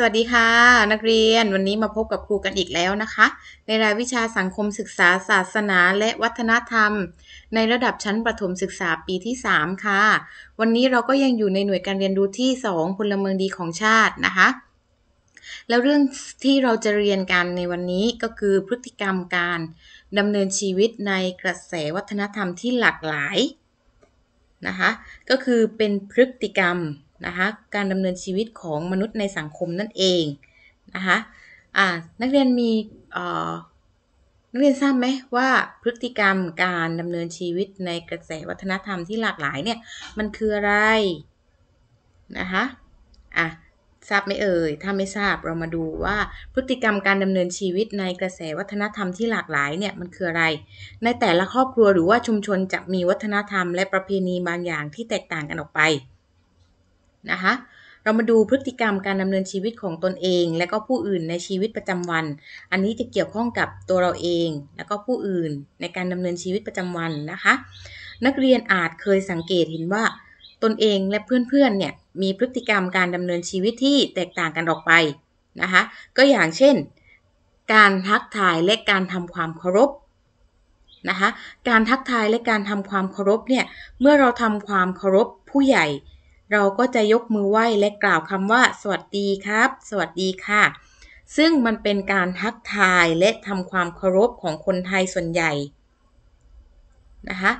สวัสดีค่ะนักเรียนวันนี้มาพบกับครูกันอีกแล้วนะคะในรายวิชาสังคมศึกษาศาสนาและวัฒนธรรม ในระดับชั้นประถมศึกษาปีที่3ค่ะวันนี้เราก็ยังอยู่ในหน่วยการเรียนรู้ที่2พลเมืองดีของชาตินะคะแล้วเรื่องที่เราจะเรียนกันในวันนี้ก็คือพฤติกรรมการดำเนินชีวิตในกระแสวัฒนธรรมที่หลากหลายนะคะก็คือเป็นพฤติกรรมนะคะการดำเนินชีวิตของมนุษย์ในสังคมนั่นเองนะคะานักเรียนมีนักเรียนทราบไหมว่าพฤติกรรมการดำเนินชีวิตในกระแสวัฒนธรรมที่หลากหลายเนี่ยมันคืออะไรนะคะอ่ะทราบไหมเอ่ยถ้าไม่ทราบเรามาดูว่าพฤติกรรมการดำเนินชีวิตในกระแสวัฒนธรรมที่หลากหลายเนี่ยมันคืออะไร ในแต่ละครอบครัวหรือว่าชุมชนจะมีวัฒนธรรมและประเพณีบางอย่างที่แตกต่างกันออกไปนะคะ เรามาดูพฤติกรรมการดำเนินชีวิตของตนเอง และก็ผู้อื่นในชีวิตประจำวัน อันนี้จะเกี่ยวข้องกับตัวเราเอง และก็ผู้อื่นในการดำเนินชีวิตประจำวันนะคะ นักเรียนอาจเคยสังเกตเห็นว่า ตนเองและเพื่อนๆเนี่ยมีพฤติกรรมการดำเนินชีวิตที่แตกต่างกันออกไปนะคะ ก็อย่างเช่น การทักทายและการทำความเคารพนะคะ การทักทายและการทำความเคารพเนี่ยเมื่อเราทำความเคารพผู้ใหญ่เราก็จะยกมือไหว้และกล่าวคำว่า สวัสดีครับ สวัสดีค่ะ ซึ่งมันเป็นการทักทายและทำความเคารพของคนไทยส่วนใหญ่นะคะ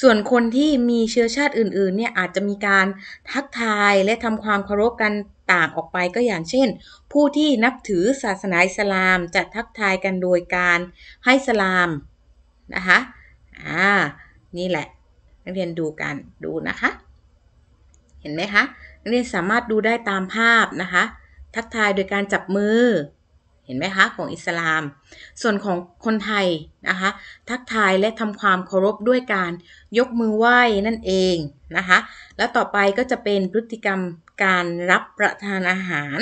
ส่วนคนที่มีเชื้อชาติอื่นๆเนี่ยอาจจะมีการทักทายและทำความเคารพกันต่างออกไปก็อย่างเช่น ผู้ที่นับถือศาสนาอิสลามจะทักทายกันโดยการให้สลามนะคะอ่า นี่แหละนักเรียนดูกันดูนะคะห็นไหมคะนักเรียนสามารถดูได้ตามภาพนะคะทักทายโดยการจับมือเห็นไหมคะของอิสลาม ส่วนของคนไทยนะคะทักทายและทำความเคารพด้วยการยกมือไหว้นั่นเองนะคะแล้วต่อไปก็จะเป็นพฤติกรรมการรับประทานอาหาร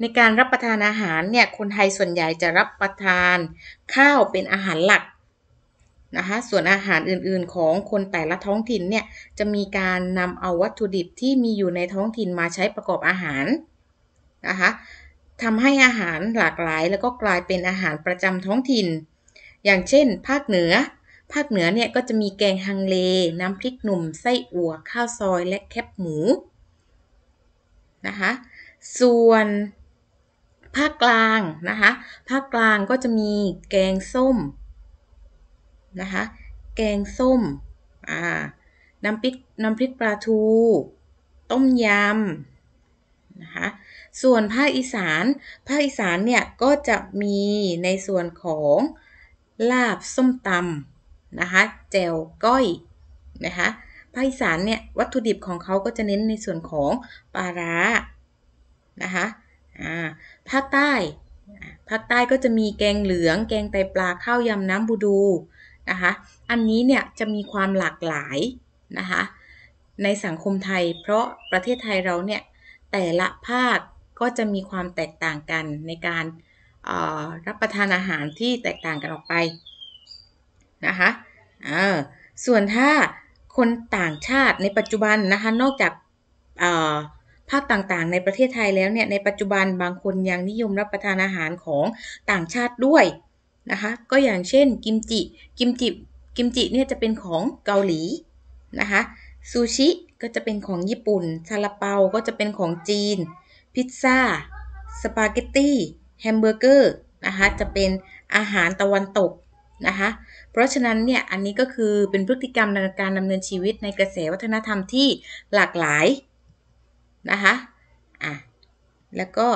ในการรับประทานอาหารเนี่ยคนไทยส่วนใหญ่จะรับประทานข้าวเป็นอาหารหลักนะคะส่วนอาหารอื่นๆของคนแต่ละท้องถิ่นเนี่ยจะมีการนำเอาวัตถุดิบที่มีอยู่ในท้องถิ่นมาใช้ประกอบอาหารนะคะทำให้อาหารหลากหลายแล้วก็กลายเป็นอาหารประจำท้องถิ่น อย่างเช่น ภาคเหนือ ภาคเหนือเนี่ยก็จะมีแกงฮังเลน้ำพริกหนุ่มไส้อั่วข้าวซอย และแคบหมูนะคะส่วนภาคกลางนะคะภาคกลางก็จะมีแกงส้มนะคะแกงส้มอ่าน้ำพริกน้ำพริกปลาทู ต้มยำนะคะ ส่วนภาคอีสาน ภาคอีสานเนี่ยก็จะมีในส่วนของลาบส้มตำนะคะแจ่วก้อยนะคะ ภาคอีสานเนี่ยวัตถุดิบของเขาก็จะเน้นในส่วนของปลาร้านะคะ อ่า ภาคใต้ ภาคใต้ก็จะมีแกงเหลือง แกงไตปลา ข้าวยำน้ำบูดูนะคะอันนี้เนี่ยจะมีความหลากหลายนะคะในสังคมไทย เพราะประเทศไทยเราเนี่ยแต่ละภาคก็จะมีความแตกต่างกัน ในการรับประทานอาหารที่แตกต่างกันออกไปนะคะส่วนถ้าคนต่างชาติในปัจจุบันนะคะนอกจากภาคต่างๆ ในประเทศไทยแล้วเนี่ยในปัจจุบันบางคนยังนิยมรับประทานอาหารของต่างชาติด้วยนะคะก็อย่างเช่นกิมจิ กิมจิกิมจิเนี่ยจะเป็นของเกาหลีนะคะซูชิ ก็จะเป็นของญี่ปุ่นซาลาเปา ก็จะเป็นของจีน พิซซ่า สปาเกตตี้ แฮมเบอร์เกอร์นะคะ จะเป็นอาหารตะวันตกนะคะ เพราะฉะนั้นเนี่ย อันนี้ก็คือเป็นพฤติกรรมในการดำเนินชีวิตในกระแสวัฒนธรรมที่หลากหลายนะคะอ่ะแล้วก็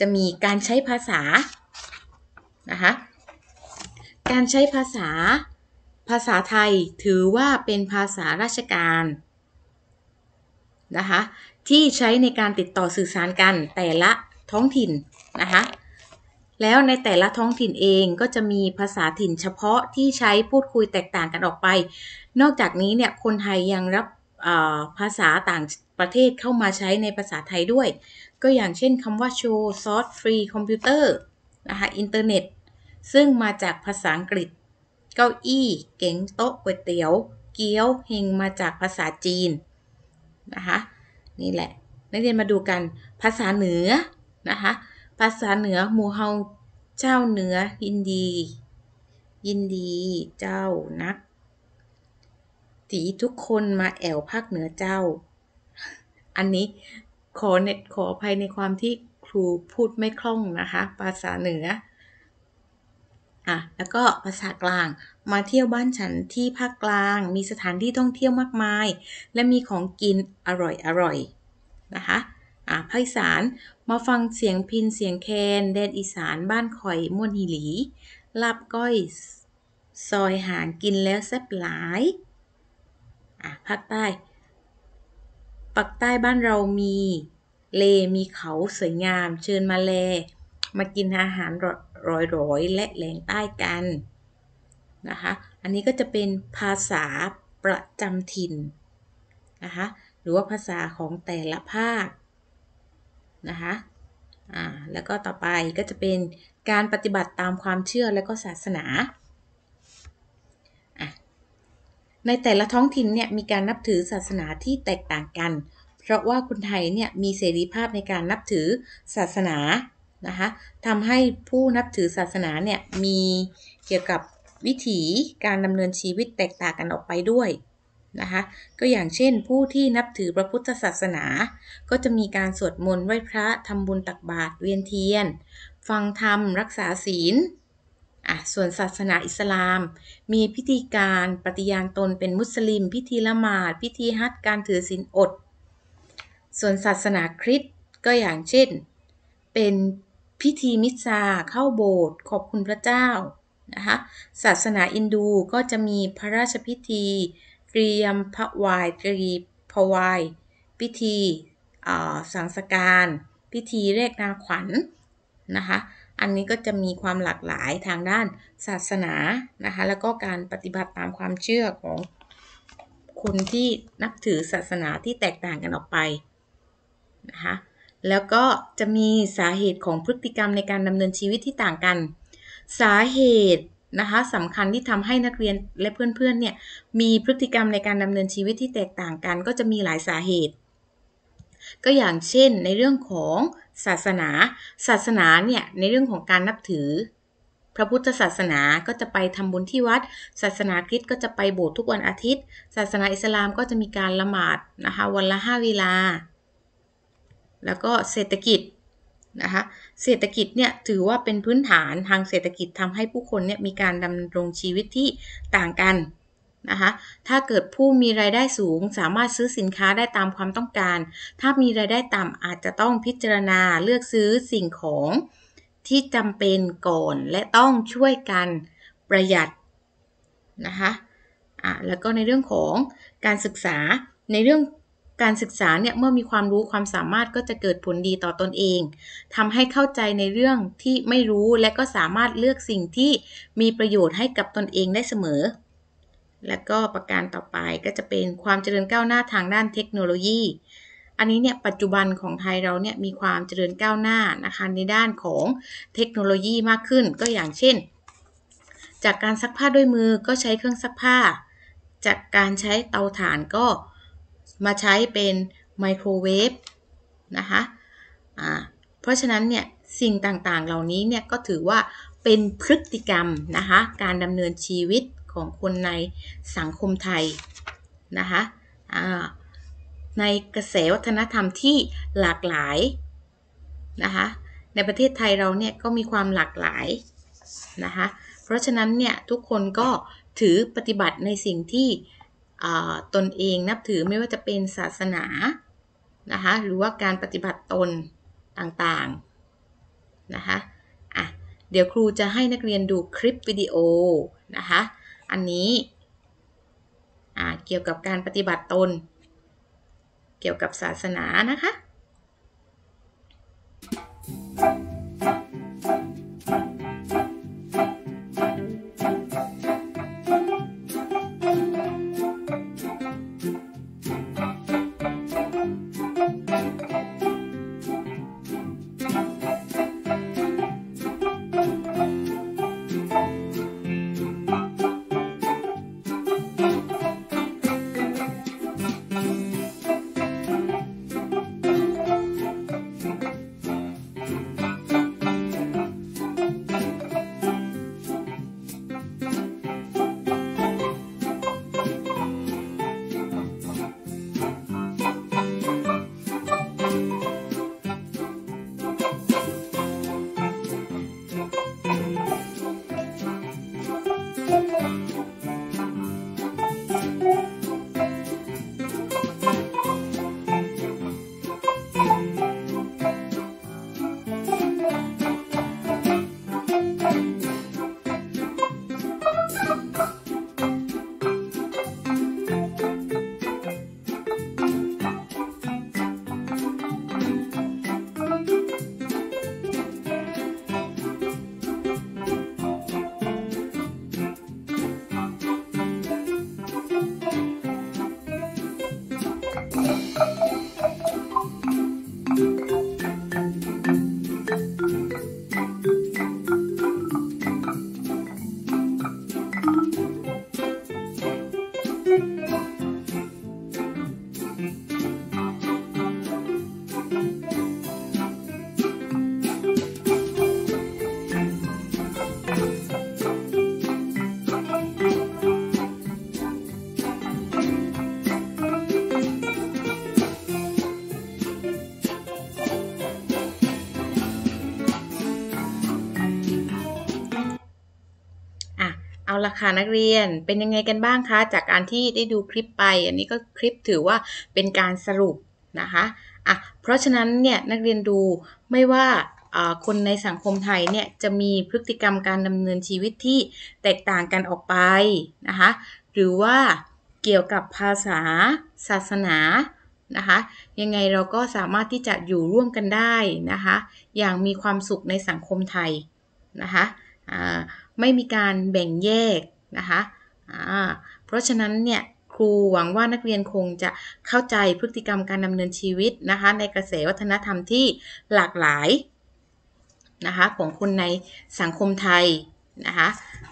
จะมีการใช้ภาษานะคะการใช้ภาษา ภาษาไทยถือว่าเป็นภาษาราชการนะคะที่ใช้ในการติดต่อสื่อสารกันแต่ละท้องถิ่นนะคะแล้วในแต่ละท้องถิ่นเองก็จะมีภาษาถิ่นเฉพาะที่ใช้พูดคุยแตกต่างกันออกไป นอกจากนี้เนี่ยคนไทยยังรับภาษาต่างประเทศเข้ามาใช้ในภาษาไทยด้วย ก็อย่างเช่นคำว่า โชว์ซอฟต์ฟรีคอมพิวเตอร์นะคะอินเทอร์เน็ตซึ่งมาจากภาษาอังกฤษ เก้าอี้ เก๋งโต๊ะก๋วยเตี๋ยว เกี๊ยวเฮงมาจากภาษาจีนนะคะนี่แหละ นักเรียนมาดูกัน ภาษาเหนือนะคะภาษาเหนือ หมู่เฮาเจ้าเหนือยินดี ยินดีเจ้านักตีทุกคนมาแอวภาคเหนือเจ้า อันนี้ขอเน็ตขออภัยในความที่ครูพูดไม่คล่องนะคะภาษาเหนือ่ะแล้วก็ ภาษากลาง มาเที่ยวบ้านฉันที่ภาคกลาง มีสถานที่ท่องเที่ยวมากมาย และมีของกินอร่อยอร่อยนะคะอ่ะภาคอีสาน มาฟังเสียงพินเสียงแคนแดนอีสาน บ้านคอยม่วนหิหลีลาบก้อย ซอยหางกินแล้วแซ่บหลายอ่ะภาคใต้ปักใต้บ้านเรามีเลมีเขาสวยงาม เชิญมาแล มากินอาหารร้อยๆและแหลงใต้กันนะคะ อันนี้ก็จะเป็นภาษาประจำถิ่นนะคะหรือว่าภาษาของแต่ละภาคนะคะอ่าแล้วก็ต่อไปก็จะเป็นการปฏิบัติตามความเชื่อและก็ศาสนาในแต่ละท้องถิ่นเนี่ยมีการนับถือศาสนาที่แตกต่างกัน เพราะว่าคนไทยเนี่ยมีเสรีภาพในการนับถือศาสนานะคะทำให้ผู้นับถือศาสนาเนี่ยมีเกี่ยวกับวิถีการดำเนินชีวิตแตกต่างกันออกไปด้วย นะคะ ก็อย่างเช่นผู้ที่นับถือพระพุทธศาสนา ก็จะมีการสวดมนต์ไหว้พระทำบุญตักบาตรเวียนเทียน ฟังธรรมรักษาศีล อ่ส่วนศาสนาอิสลาม มีพิธีการปฏิญาณตนเป็นมุสลิม พิธีละหมาดพิธีฮัจการถือศีลอด ส่วนศาสนาคริสต์ก็อย่างเช่นเป็นพิธีมิสซาเข้าโบสถ์ขอบคุณพระเจ้านะคะศาสนาอินดูก็จะมีพระราชพิธีเตรียมพระวายตรีพวาย พิธีสังสการพิธีเรียกนาขวัญนนะคะอันนี้ก็จะมีความหลากหลายทางด้านศาสนานะคะแล้วก็การปฏิบัติตามความเชื่อของคนที่นับถือศาสนาที่แตกต่างกันออกไปนะคะแล้วก็จะมีสาเหตุของพฤติกรรมในการดำเนินชีวิตที่ต่างกัน สาเหตุนะคะสำคัญที่ทำให้นักเรียนและเพื่อนๆเนี่ยมีพฤติกรรมในการดำเนินชีวิตที่แตกต่างกันก็จะมีหลายสาเหตุ ก็อย่างเช่นในเรื่องของศาสนา ศาสนาเนี่ยในเรื่องของการนับถือ พระพุทธศาสนาก็จะไปทำบุญที่วัด ศาสนาคริสต์ก็จะไปโบสถ์ทุกวันอาทิตย์ ศาสนาอิสลามก็จะมีการละหมาดนะคะวันละห้าเวลาแล้วก็เศรษฐกิจนะคะเศรษฐกิจเนี่ยถือว่าเป็นพื้นฐานทางเศรษฐกิจทำให้ผู้คนเนี่ยมีการดำรงชีวิตที่ต่างกันนะคะถ้าเกิดผู้มีรายได้สูง สามารถซื้อสินค้าได้ตามความต้องการ ถ้ามีรายได้ต่ำอาจจะต้องพิจารณาเลือกซื้อสิ่งของที่จำเป็นก่อนและต้องช่วยกันประหยัดนะคะอ่ะแล้วก็ในเรื่องของการศึกษาในเรื่องการศึกษาเนี่ย เมื่อมีความรู้ความสามารถก็จะเกิดผลดีต่อตอนเอง ทำให้เข้าใจในเรื่องที่ไม่รู้และก็สามารถเลือกสิ่งที่มีประโยชน์ให้กับตนเองได้เสมอ และก็ประการต่อไปก็จะเป็นความเจริญก้าวหน้าทางด้านเทคโนโลยี อันนี้เนี่ย ปัจจุบันของไทยเราเนี่ยมีความเจริญก้าวหน้านะคะในด้านของเทคโนโลยีมากขึ้น ก็อย่างเช่น จากการซักผ้าด้วยมือก็ใช้เครื่องซักผ้า จากการใช้เตาถ่านก็มาใช้เป็นไมโครเวฟนะคะะเพราะฉะนั้นเนี่ยสิ่งต่าง ๆ เหล่านี้เนี่ยก็ถือว่าเป็นพฤติกรรม นะคะการดำเนินชีวิตของคนในสังคมไทย นะคะในกระแสวัฒนธรรมที่หลากหลาย นะคะในประเทศไทยเราเนี่ยก็มีความหลากหลายนะคะเพราะฉะนั้นเนี่ยทุกคนก็ถือปฏิบัติในสิ่งที่ตนเองนับถือไม่ว่าจะเป็นศาสนานะคะหรือว่าการปฏิบัติตนต่างๆนะคะอ่ะเดี๋ยวครูจะให้นักเรียนดูคลิปวิดีโอนะคะอันนี้อ่าเกี่ยวกับการปฏิบัติตนเกี่ยวกับศาสนานะคะ Thank you. ค่ะนักเรียนเป็นยังไงกันบ้างคะ จากการที่ได้ดูคลิปไปอันนี้ก็คลิปถือว่าเป็นการสรุปนะคะอ่ะเพราะฉะนั้นเนี่ยนักเรียนดูไม่ว่าคนในสังคมไทยเนี่ยจะมีพฤติกรรมการดำเนินชีวิตที่แตกต่างกันออกไปนะคะหรือว่าเกี่ยวกับภาษาศาสนานะคะยังไงเราก็สามารถที่จะอยู่ร่วมกันได้นะคะอย่างมีความสุขในสังคมไทยนะคะไม่มีการแบ่งแยกนะคะเพราะฉะนั้นเนี่ย ครูหวังว่านักเรียนคงจะเข้าใจพฤติกรรมการดำเนินชีวิตนะคะ ในกระแสวัฒนธรรมที่หลากหลายนะคะของคนในสังคมไทยนะคะ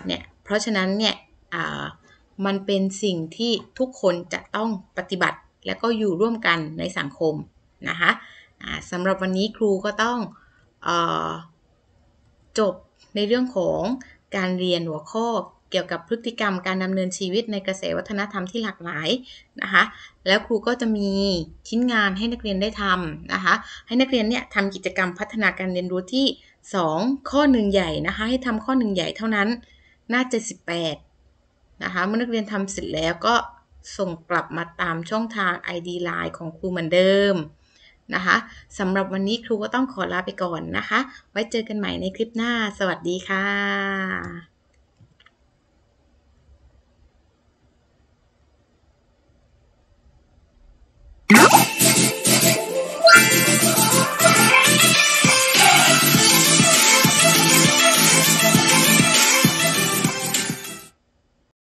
เนี่ยเพราะฉะนั้นเนี่ยมันเป็นสิ่งที่ทุกคนจะต้องปฏิบัติแล้วก็อยู่ร่วมกันในสังคมนะคะสำหรับวันนี้ครูก็ต้องอจบในเรื่องของการเรียนหัวข้อเกี่ยวกับพฤติกรรมการดำเนินชีวิตในกระแสวัฒนธรรมที่หลากหลายนะคะ แล้วครูก็จะมีชิ้นงานให้นักเรียนได้ทำนะคะ ให้นักเรียนเนี่ยทำกิจกรรมพัฒนาการเรียนรู้ที่ 2 ข้อหนึ่งใหญ่นะคะ ให้ทำข้อหนึ่งใหญ่เท่านั้นหน้า78นะคะ เมื่อนักเรียนทำเสร็จแล้วก็ส่งกลับมาตามช่องทาง ID Line ของครูเหมือนเดิมนะคะสำหรับวันนี้ครูก็ต้องขอลาไปก่อนนะคะ ไว้เจอกันใหม่ในคลิปหน้าสวัสดีค่ะ